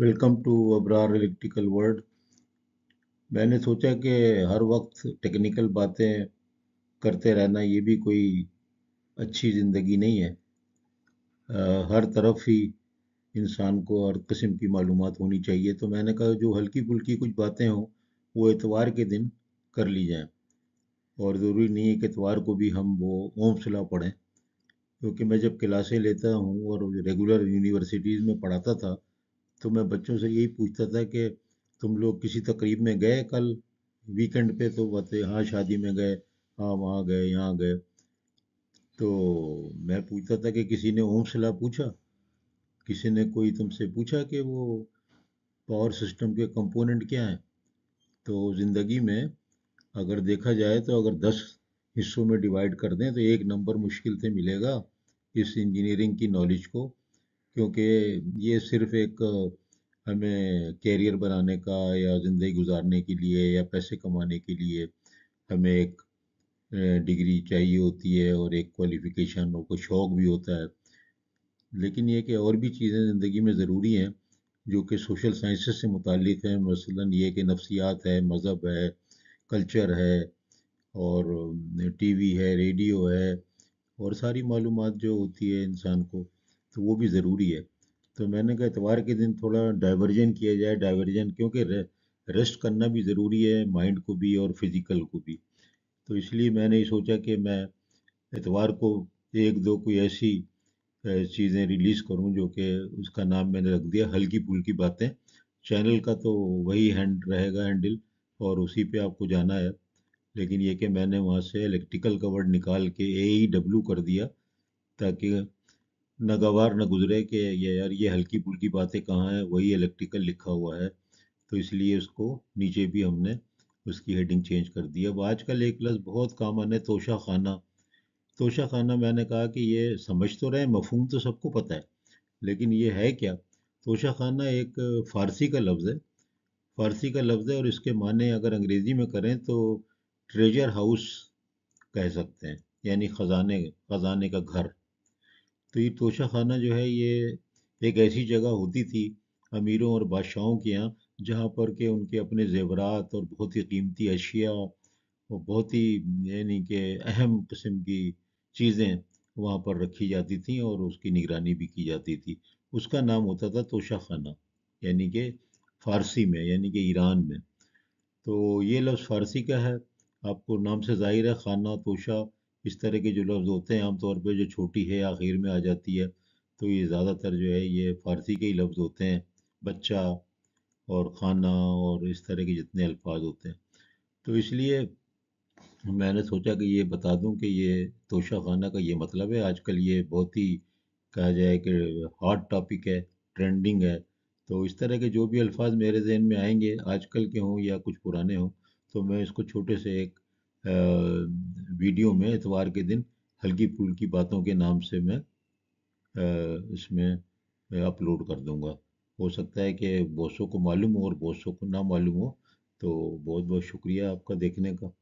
welcome to Abrar electrical world मैंने सोचा कि हर वक्त टेक्निकल बातें करते रहना ये भी कोई अच्छी ज़िंदगी नहीं है आ, हर तरफ ही इंसान को हर किस्म की मालूम होनी चाहिए तो मैंने कहा जो हल्की फुल्की कुछ बातें हों वो एतवार के दिन कर ली जाएं और ज़रूरी नहीं है कि एतवार को भी हम वो ओम सलाह पढ़ें क्योंकि मैं जब क्लासें लेता हूँ और रेगुलर यूनिवर्सिटीज़ में पढ़ाता था तो मैं बच्चों से यही पूछता था कि तुम लोग किसी तकरीब में गए कल वीकेंड पे तो बताते हाँ शादी में गए हाँ वहाँ गए यहाँ गए तो मैं पूछता था कि किसी ने ओम सलाह पूछा किसी ने कोई तुमसे पूछा कि वो पावर सिस्टम के कंपोनेंट क्या हैं तो ज़िंदगी में अगर देखा जाए तो अगर दस हिस्सों में डिवाइड कर दें तो एक नंबर मुश्किल से मिलेगा इस इंजीनियरिंग की नॉलेज को क्योंकि ये सिर्फ एक हमें कैरियर बनाने का या ज़िंदगी गुजारने के लिए या पैसे कमाने के लिए हमें एक डिग्री चाहिए होती है और एक क्वालिफ़िकेशन और कोई शौक़ भी होता है लेकिन यह कि और भी चीज़ें ज़िंदगी में ज़रूरी हैं जो कि सोशल साइंसेस से मुतक़ हैं मसलन ये कि नफ्सियात है मज़हब है कल्चर है और टीवी है रेडियो है और सारी मालूम जो होती है इंसान को तो वो भी ज़रूरी है तो मैंने कहा इतवार के दिन थोड़ा डाइवर्जन किया जाए डाइवर्जन क्योंकि रेस्ट करना भी ज़रूरी है माइंड को भी और फिज़िकल को भी तो इसलिए मैंने सोचा कि मैं इतवार को एक दो कोई ऐसी चीज़ें रिलीज़ करूं जो कि उसका नाम मैंने रख दिया हल्की फुल्की बातें चैनल का तो वही हैंड रहेगा हैंडल और उसी पे आपको जाना है लेकिन ये कि मैंने वहाँ से इलेक्ट्रिकल कवर निकाल के ए ई डब्ल्यू कर दिया ताकि न गवार न गुजरे कि ये यार ये हल्की पुल्की बातें कहाँ हैं वही इलेक्ट्रिकल लिखा हुआ है तो इसलिए उसको नीचे भी हमने उसकी हेडिंग चेंज कर दी अब आजकल एक लफ्ज़ बहुत कामन है तोशा खाना तोशा खाना मैंने कहा कि ये समझ तो रहे मफहम तो सबको पता है लेकिन ये है क्या तोशा खाना एक फ़ारसी का लफ्ज़ है फ़ारसी का लफ्ज़ है और इसके माने अगर अंग्रेज़ी में करें तो ट्रेजर हाउस कह सकते हैं यानी ख़जाने ख़जाने का घर तो ये तोशा खाना जो है ये एक ऐसी जगह होती थी अमीरों और बादशाहों के यहाँ जहाँ पर के उनके अपने जेवरात और बहुत ही कीमती अशिया और बहुत ही यानी कि अहम किस्म की चीज़ें वहाँ पर रखी जाती थी और उसकी निगरानी भी की जाती थी उसका नाम होता था तोशा खाना यानी कि फ़ारसी में यानी कि ईरान में तो ये लफ्ज़ फ़ारसी का है आपको नाम से ज़ाहिर है खाना तोशा इस तरह के जो लफ्ज़ होते हैं आमतौर पर जो छोटी है आखिर में आ जाती है तो ये ज़्यादातर जो है ये फ़ारसी के ही लफ्ज़ होते हैं बच्चा और खाना और इस तरह के जितने अल्फाज होते हैं तो इसलिए मैंने सोचा कि ये बता दूं कि ये तोशा खाना का ये मतलब है आजकल ये बहुत ही कहा जाए कि हॉट टॉपिक है ट्रेंडिंग है तो इस तरह के जो भी अल्फाज मेरे जहन में आएंगे आजकल के हों या कुछ पुराने हों तो मैं इसको छोटे से एक वीडियो में इतवार के दिन हल्की फुल्की बातों के नाम से मैं इसमें अपलोड कर दूंगा हो सकता है कि बोसों को मालूम हो और बोसों को ना मालूम हो तो बहुत बहुत शुक्रिया आपका देखने का